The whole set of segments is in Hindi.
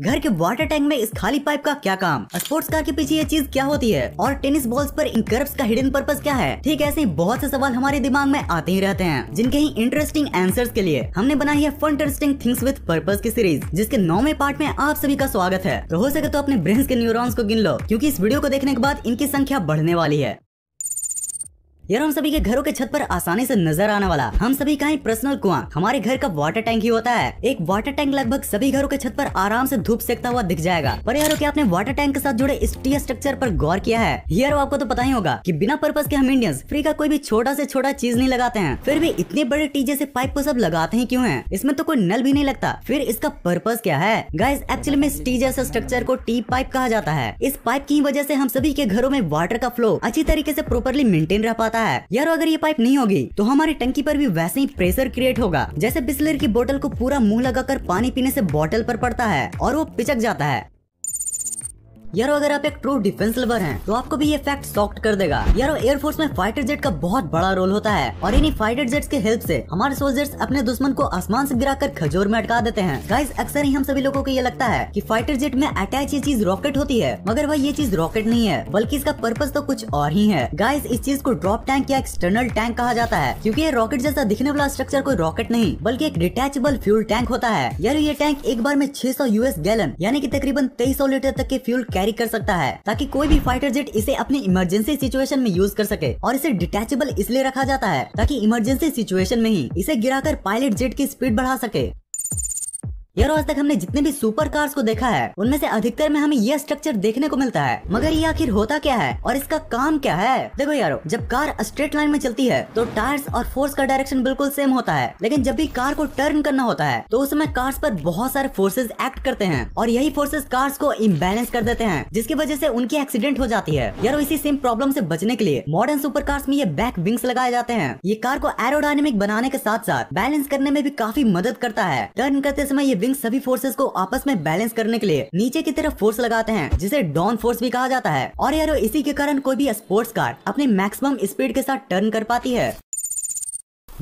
घर के वाटर टैंक में इस खाली पाइप का क्या काम स्पोर्ट्स कार के पीछे ये चीज क्या होती है और टेनिस बॉल्स पर इन कर्ब्स का हिडन पर्पस क्या है ठीक ऐसे ही बहुत से सवाल हमारे दिमाग में आते ही रहते हैं जिनके ही इंटरेस्टिंग आंसर्स के लिए हमने बनाई है fun interesting things with purpose की सीरीज जिसके नौवे पार्ट में आप सभी का स्वागत है तो हो सके तो अपने ब्रेन के न्यूरो को गिन लो क्यूँकी इस वीडियो को देखने के बाद इनकी संख्या बढ़ने वाली है यार हम सभी के घरों के छत पर आसानी से नजर आने वाला हम सभी का ही पर्सनल कुआं हमारे घर का वाटर टैंक ही होता है एक वाटर टैंक लगभग सभी घरों के छत पर आराम से धूप सेकता हुआ दिख जाएगा पर यारो क्या आपने वाटर टैंक के साथ जुड़े स्टील स्ट्रक्चर पर गौर किया है यार आपको तो पता ही होगा की बिना पर्पज के हम इंडियंस फ्री का कोई भी छोटा ऐसी छोटा चीज नहीं लगाते हैं फिर भी इतने बड़े टीजे ऐसी पाइप को सब लगाते हैं क्यूँ है इसमें तो कोई नल भी नहीं लगता फिर इसका पर्पज क्या है गाइज एक्चुअली में इस टीजे से स्ट्रक्चर को टी पाइप कहा जाता है इस पाइप की वजह से हम सभी के घरों में वाटर का फ्लो अच्छी तरीके ऐसी प्रोपरली मेंटेन रह पाता जाता है यार अगर ये पाइप नहीं होगी तो हमारी टंकी पर भी वैसे ही प्रेशर क्रिएट होगा जैसे बिस्लर की बोतल को पूरा मुंह लगाकर पानी पीने से बोतल पर पड़ता है और वो पिचक जाता है यारो अगर आप एक ट्रू डिफेंस लवर हैं तो आपको भी ये फैक्ट सॉक्ट कर देगा यारो एयरफोर्स में फाइटर जेट का बहुत बड़ा रोल होता है और इन्हीं फाइटर जेट्स के हेल्प से हमारे सोल्जर्स अपने दुश्मन को आसमान से गिराकर खजोर में अटका देते हैं गाइस अक्सर ही हम सभी लोगों को ये लगता है कि फाइटर जेट में अटैच ये चीज रॉकेट होती है मगर वह ये चीज रॉकेट नहीं है बल्कि इसका पर्पज तो कुछ और ही है गाइस इस चीज को ड्रॉप टैंक या एक्सटर्नल टैंक कहा जाता है क्यूँकी ये रॉकेट जैसा दिखने वाला स्ट्रक्चर कोई रॉकेट नहीं बल्कि एक डिटेचेबल फ्यूल टैंक होता है यार ये टैंक एक बार में छह यूएस गैलन यानी कि तकरीबन तेईस लीटर तक के फ्यूल कैरी कर सकता है ताकि कोई भी फाइटर जेट इसे अपनी इमरजेंसी सिचुएशन में यूज कर सके और इसे डिटेचेबल इसलिए रखा जाता है ताकि इमरजेंसी सिचुएशन में ही इसे गिराकर पायलट जेट की स्पीड बढ़ा सके यार आज तक हमने जितने भी सुपर कार्स को देखा है उनमें से अधिकतर में हमें यह स्ट्रक्चर देखने को मिलता है मगर ये आखिर होता क्या है और इसका काम क्या है देखो यारो जब कार स्ट्रेट लाइन में चलती है तो टायर्स और फोर्स का डायरेक्शन बिल्कुल सेम होता है लेकिन जब भी कार को टर्न करना होता है तो उस समय कार्स पर बहुत सारे फोर्सेज एक्ट करते हैं और यही फोर्सेज कार्स को इम्बेलेंस कर देते हैं जिसकी वजह से उनकी एक्सीडेंट हो जाती है यारो इसी सेम प्रॉब्लम से बचने के लिए मॉडर्न सुपर कार्स में ये बैक विंग्स लगाए जाते हैं ये कार को एरोडायनेमिक बनाने के साथ साथ बैलेंस करने में भी काफी मदद करता है टर्न करते समय ये विंग सभी फोर्सेस को आपस में बैलेंस करने के लिए नीचे की तरफ फोर्स लगाते हैं जिसे डाउन फोर्स भी कहा जाता है और यारो इसी के कारण कोई भी स्पोर्ट्स कार अपने मैक्सिमम स्पीड के साथ टर्न कर पाती है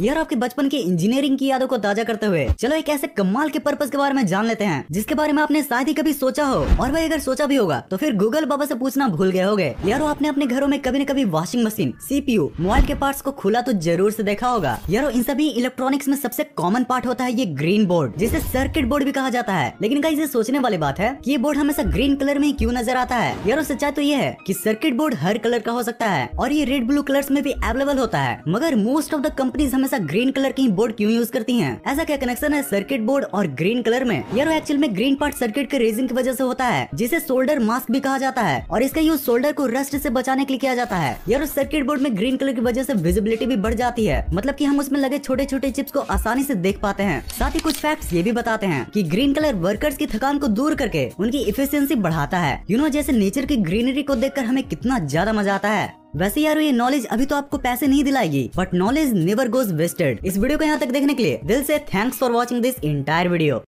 यार आपके बचपन की इंजीनियरिंग की यादों को ताजा करते हुए चलो एक ऐसे कमाल के पर्पज के बारे में जान लेते हैं जिसके बारे में आपने शायद ही कभी सोचा हो और भाई अगर सोचा भी होगा तो फिर गूगल बाबा से पूछना भूल गए होगे यारो आपने अपने घरों में कभी न कभी वॉशिंग मशीन सीपीयू मोबाइल के पार्ट को खुला तो जरूर ऐसी देखा होगा यारो इन सभी इलेक्ट्रॉनिक्स में सबसे कॉमन पार्ट होता है ये ग्रीन बोर्ड जिसे सर्किट बोर्ड भी कहा जाता है लेकिन कहीं इसे सोचने वाली बात है की ये बोर्ड हमेशा ग्रीन कलर में ही क्यूँ नजर आता है यारो सच्चाई तो ये है की सर्किट बोर्ड हर कलर का हो सकता है और ये रेड ब्लू कलर में भी अवेलेबल होता है मगर मोस्ट ऑफ द कंपनीज हमेशा ग्रीन कलर की बोर्ड क्यों यूज करती है ऐसा क्या कनेक्शन है सर्किट बोर्ड और ग्रीन कलर में यार एक्चुअल तो में ग्रीन पार्ट सर्किट के रेजिंग की वजह से होता है जिसे सोल्डर मास्क भी कहा जाता है और इसका यूज सोल्डर को रस्ट से बचाने के लिए किया जाता है यार सर्किट बोर्ड में ग्रीन कलर की वजह से विजिबिलिटी भी बढ़ जाती है मतलब की हम उसमें लगे छोटे छोटे चिप्स को आसानी से देख पाते हैं साथ ही कुछ फैक्ट्स ये भी बताते हैं की ग्रीन कलर वर्कर्स की थकान को दूर करके उनकी इफिशियंसी बढ़ाता है यूनो जैसे नेचर की ग्रीनरी को देख हमें कितना ज्यादा मजा आता है वैसे यार ये नॉलेज अभी तो आपको पैसे नहीं दिलाएगी but knowledge never goes wasted इस वीडियो को यहाँ तक देखने के लिए दिल से thanks for watching this entire video